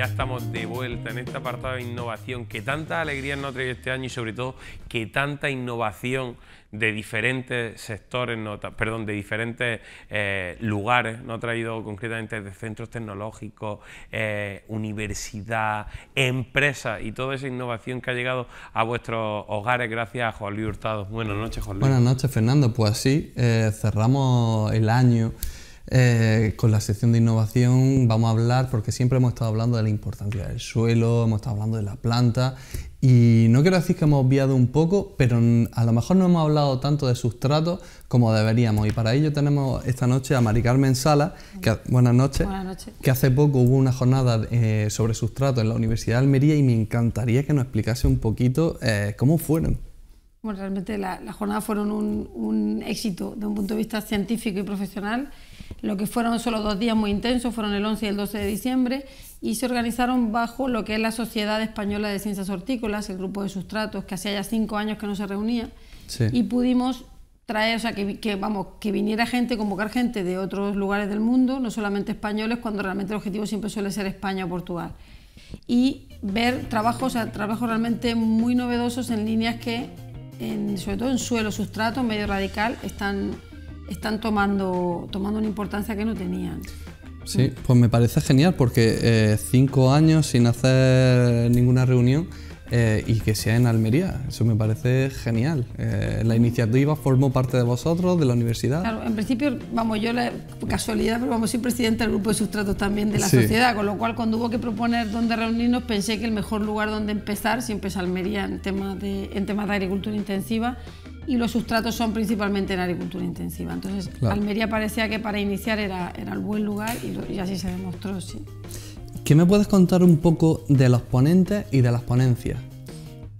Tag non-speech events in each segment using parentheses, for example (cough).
ya estamos de vuelta en este apartado de innovación que tanta alegría nos traído este año y sobre todo que tanta innovación de diferentes sectores, no, perdón, de diferentes eh, lugares, no ha traído concretamente de centros tecnológicos, eh, universidad, empresas y toda esa innovación que ha llegado a vuestros hogares gracias a Juan Luis Hurtado. Buenas noches, Juan Buenas noches, Fernando. Pues así eh, cerramos el año eh, con la sección de innovación vamos a hablar, porque siempre hemos estado hablando de la importancia del suelo, hemos estado hablando de la planta, y no quiero decir que hemos obviado un poco, pero a lo mejor no hemos hablado tanto de sustrato... como deberíamos. Y para ello tenemos esta noche a Mari Carmen Sala, que, buenas, noches, buenas noches, que hace poco hubo una jornada eh, sobre sustrato... en la Universidad de Almería y me encantaría que nos explicase un poquito eh, cómo fueron. Bueno, realmente las la jornadas fueron un, un éxito de un punto de vista científico y profesional lo que fueron solo dos días muy intensos, fueron el 11 y el 12 de diciembre, y se organizaron bajo lo que es la Sociedad Española de Ciencias Hortícolas, el grupo de sustratos, que hacía ya cinco años que no se reunía, y pudimos traer, o sea, que, vamos, que viniera gente, convocar gente de otros lugares del mundo, no solamente españoles, cuando realmente el objetivo siempre suele ser España o Portugal. Y ver trabajos, o sea, realmente muy novedosos en líneas que, sobre todo en suelo, sustrato, medio radical, están están tomando, tomando una importancia que no tenían. Sí, pues me parece genial porque eh, cinco años sin hacer ninguna reunión eh, y que sea en Almería, eso me parece genial. Eh, la iniciativa formó parte de vosotros, de la universidad. Claro, en principio, vamos, yo la casualidad, pero vamos, soy presidente del grupo de sustratos también de la sociedad, con lo cual cuando hubo que proponer dónde reunirnos pensé que el mejor lugar donde empezar siempre es Almería en temas de, en temas de agricultura intensiva y los sustratos son principalmente en agricultura intensiva. Entonces, Almería parecía que para iniciar era, era el buen lugar y, así se demostró, sí. ¿Qué me puedes contar un poco de los ponentes y de las ponencias?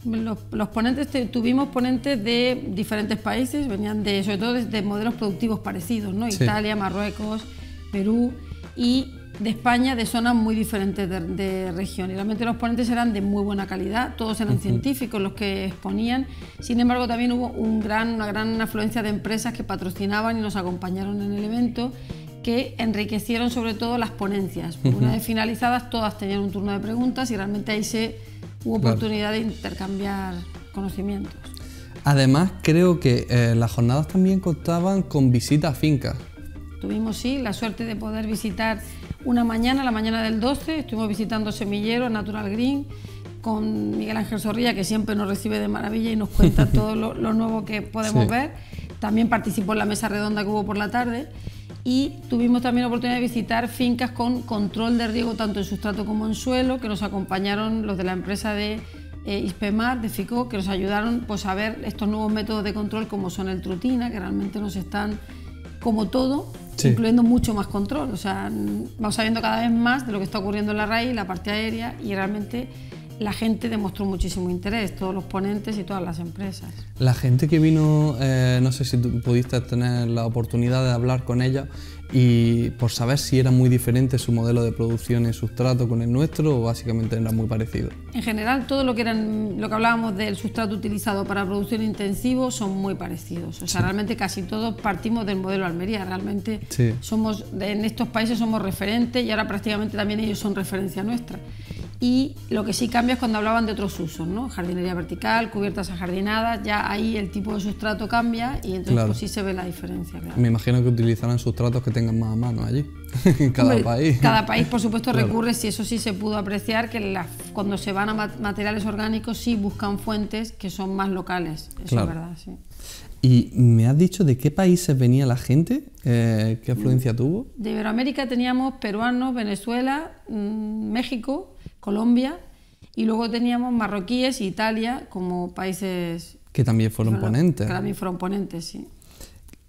Los, ponentes, tuvimos ponentes de diferentes países, venían de, sobre todo de, modelos productivos parecidos, ¿no? Italia, Marruecos, Perú, y de España, de zonas muy diferentes de, región... regiones. Realmente los ponentes eran de muy buena calidad, todos eran científicos los que exponían. Sin embargo, también hubo una gran afluencia de empresas que patrocinaban y nos acompañaron en el evento que enriquecieron sobre todo las ponencias. Una vez finalizadas, todas tenían un turno de preguntas y realmente ahí se hubo oportunidad de intercambiar conocimientos. Además, creo que eh, las jornadas también contaban con visitas a fincas. Tuvimos, sí, la suerte de poder visitar una mañana, la mañana del 12, estuvimos visitando Semillero, Natural Green, con Miguel Ángel Zorrilla, que siempre nos recibe de maravilla y nos cuenta (laughs) todo lo, nuevo que podemos ver. También participó en la mesa redonda que hubo por la tarde. Y tuvimos también la oportunidad de visitar fincas con control de riego tanto en sustrato como en suelo, que nos acompañaron los de la empresa de eh, ISPEMAR, de FICO, que nos ayudaron pues, a ver estos nuevos métodos de control como son el trutina, que realmente nos están como todo, incluyendo mucho más control. O sea, vamos sabiendo cada vez más de lo que está ocurriendo en la raíz la parte aérea, y realmente la gente demostró muchísimo interés, todos los ponentes y todas las empresas. La gente que vino, eh, no sé si pudiste tener la oportunidad de hablar con ella, y por saber si era muy diferente su modelo de producción en sustrato con el nuestro o básicamente era muy parecido. En general, todo lo que eran lo que hablábamos del sustrato utilizado para producción intensivo son muy parecidos. O sea, realmente casi todos partimos del modelo Almería. Realmente somos en estos países somos referentes y ahora prácticamente también ellos son referencia nuestra y lo que sí cambia es cuando hablaban de otros usos, ¿no? Jardinería vertical, cubiertas ajardinadas, ya ahí el tipo de sustrato cambia y entonces pues, sí se ve la diferencia. Me imagino que utilizarán sustratos que tengan más a mano allí. (laughs) cada país. Cada país, por supuesto, recurre, si eso sí se pudo apreciar, que cuando se van a materiales orgánicos sí buscan fuentes que son más locales. Eso es verdad, sí. ¿Y me has dicho de qué países venía la gente? Eh, ¿Qué afluencia tuvo? De Iberoamérica teníamos peruanos, Venezuela, mm, México, Colombia y luego teníamos marroquíes e Italia como países... Que también fueron, ponentes. también fueron ponentes, sí.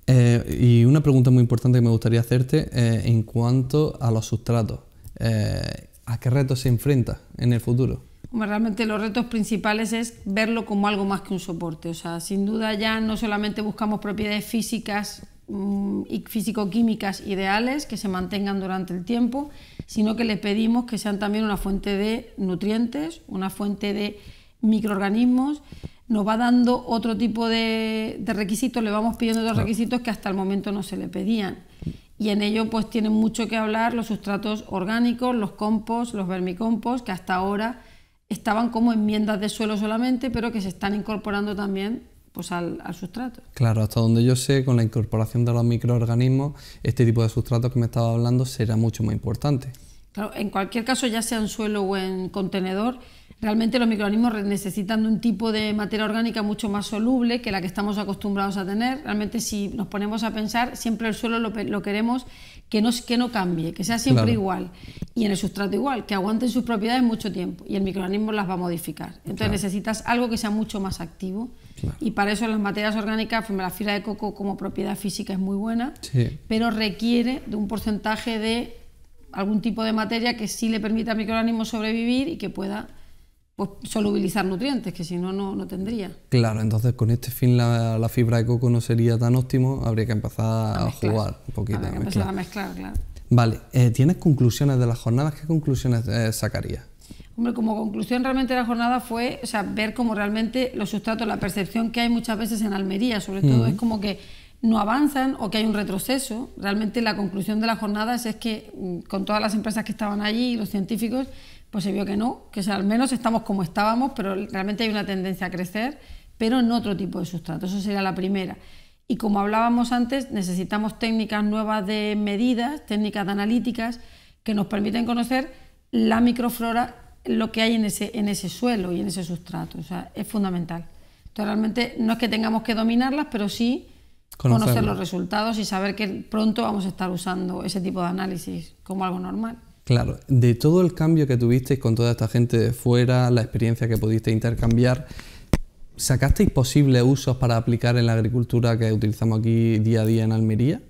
Eh, y una pregunta muy importante que me gustaría hacerte eh, en cuanto a los sustratos. Eh, ¿A qué retos se enfrenta en el futuro? realmente los retos principales es verlo como algo más que un soporte. O sea, sin duda ya no solamente buscamos propiedades físicas mm, y físico-químicas ideales que se mantengan durante el tiempo, sino que le pedimos que sean también una fuente de nutrientes, una fuente de microorganismos, nos va dando otro tipo de, requisitos, le vamos pidiendo otros requisitos que hasta el momento no se le pedían. Y en ello pues tienen mucho que hablar los sustratos orgánicos, los compost, los vermicompos, que hasta ahora estaban como enmiendas de suelo solamente, pero que se están incorporando también pues al, al, sustrato. Claro, hasta donde yo sé, con la incorporación de los microorganismos, este tipo de sustratos que me estaba hablando será mucho más importante. Claro, en cualquier caso, ya sea en suelo o en contenedor, Realmente los microorganismos necesitan un tipo de materia orgánica mucho más soluble que la que estamos acostumbrados a tener. Realmente si nos ponemos a pensar, siempre el suelo lo, queremos que no, que no cambie, que sea siempre igual. Y en el sustrato igual, que aguanten sus propiedades mucho tiempo. Y el microorganismo las va a modificar. Entonces necesitas algo que sea mucho más activo. Y para eso las materias orgánicas, la fibra de coco como propiedad física es muy buena, pero requiere de un porcentaje de algún tipo de materia que sí le permita al microorganismo sobrevivir y que pueda pues, solubilizar nutrientes, que si no, no tendría. Claro, entonces con este fin la, fibra de coco no sería tan óptimo, habría que empezar a, jugar un poquito. a mezclar, Vale, eh, ¿tienes conclusiones de las jornadas? ¿Qué conclusiones sacaría? Eh, sacarías? Hombre, como conclusión realmente de la jornada fue o sea, ver cómo realmente los sustratos, la percepción que hay muchas veces en Almería, sobre todo, es como que no avanzan o que hay un retroceso. Realmente la conclusión de las jornadas es que mm, con todas las empresas que estaban allí, los científicos, pues se vio que no, que al menos estamos como estábamos, pero realmente hay una tendencia a crecer, pero en otro tipo de sustrato. Eso sería la primera. Y como hablábamos antes, necesitamos técnicas nuevas de medidas, técnicas analíticas, que nos permiten conocer la microflora, lo que hay en ese, suelo y en ese sustrato. O sea, es fundamental. Entonces, realmente no es que tengamos que dominarlas, pero sí conocer los resultados y saber que pronto vamos a estar usando ese tipo de análisis como algo normal. Claro, de todo el cambio que tuvisteis con toda esta gente de fuera, la experiencia que pudiste intercambiar, ¿sacasteis posibles usos para aplicar en la agricultura que utilizamos aquí día a día en Almería?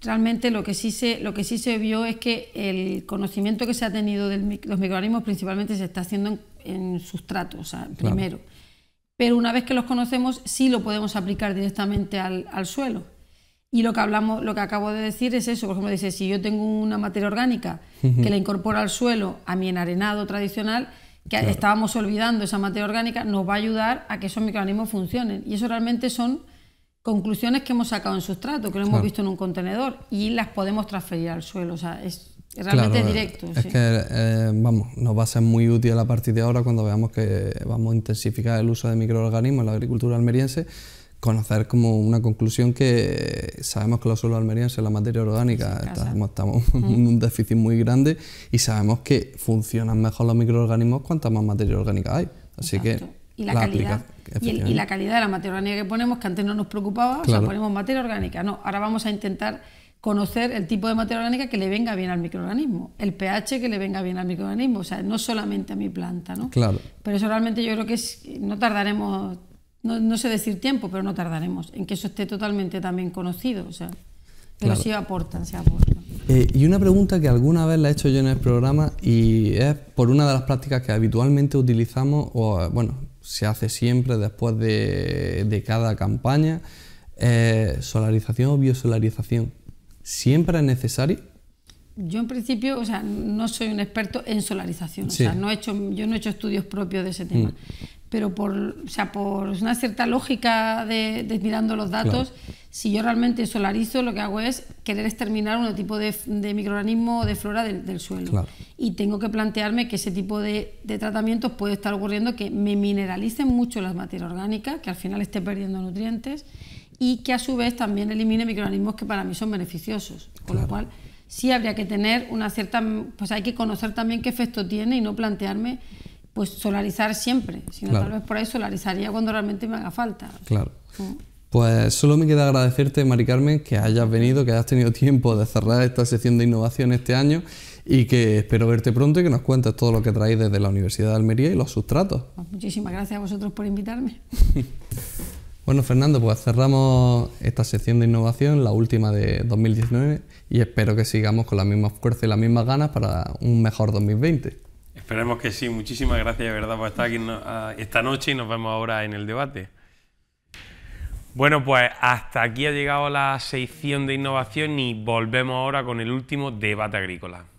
Realmente lo que sí se, lo que sí se vio es que el conocimiento que se ha tenido de los microorganismos principalmente se está haciendo en, sustratos, primero. Pero una vez que los conocemos, sí lo podemos aplicar directamente al suelo. Y lo que hablamos, lo que acabo de decir es eso. Por ejemplo, dice, si yo tengo una materia orgánica que la incorpora al suelo, a mi enarenado tradicional, que estábamos olvidando esa materia orgánica, nos va a ayudar a que esos microorganismos funcionen. Y eso realmente son conclusiones que hemos sacado en sustrato, que lo hemos visto en un contenedor, y las podemos transferir al suelo. O sea, es realmente directo. Es que, eh, vamos, nos va a ser muy útil a partir de ahora cuando veamos que vamos a intensificar el uso de microorganismos en la agricultura almeriense conocer como una conclusión que sabemos que los suelos almerienses, la materia orgánica, estamos, en un déficit muy grande y sabemos que funcionan mejor los microorganismos cuanta más materia orgánica hay. Así que y la, calidad, y, la calidad de la materia orgánica que ponemos, que antes no nos preocupaba, o sea, ponemos materia orgánica. No, ahora vamos a intentar conocer el tipo de materia orgánica que le venga bien al microorganismo, el pH que le venga bien al microorganismo, o sea, no solamente a mi planta, ¿no? Claro. Pero eso realmente yo creo que no tardaremos no, sé decir tiempo, pero no tardaremos en que eso esté totalmente también conocido. O sea, pero sí aportan, sí eh, y una pregunta que alguna vez la he hecho yo en el programa y es por una de las prácticas que habitualmente utilizamos, o bueno, se hace siempre después de, cada campaña, eh, solarización o biosolarización. ¿Siempre es necesario? Yo en principio, o sea, no soy un experto en solarización, no he hecho, yo no he hecho estudios propios de ese tema. Mm pero por, o sea, por una cierta lógica de, mirando los datos, si yo realmente solarizo, lo que hago es querer exterminar un tipo de, de microorganismo o de flora del, suelo. Y tengo que plantearme que ese tipo de, tratamientos puede estar ocurriendo que me mineralicen mucho las materias orgánicas, que al final esté perdiendo nutrientes, y que a su vez también elimine microorganismos que para mí son beneficiosos. Con lo cual, sí habría que tener una cierta... Pues hay que conocer también qué efecto tiene y no plantearme pues solarizar siempre, sino tal vez por ahí solarizaría cuando realmente me haga falta. Claro. Pues solo me queda agradecerte, Mari Carmen, que hayas venido, que hayas tenido tiempo de cerrar esta sección de innovación este año y que espero verte pronto y que nos cuentes todo lo que traéis desde la Universidad de Almería y los sustratos. Pues, muchísimas gracias a vosotros por invitarme. (laughs) bueno, Fernando, pues cerramos esta sección de innovación, la última de 2019, y espero que sigamos con la misma fuerza y las mismas ganas para un mejor 2020. Esperemos que sí. Muchísimas gracias de verdad por estar aquí ah, esta noche y nos vemos ahora en el debate. Bueno, pues hasta aquí ha llegado la sección de innovación y volvemos ahora con el último debate agrícola.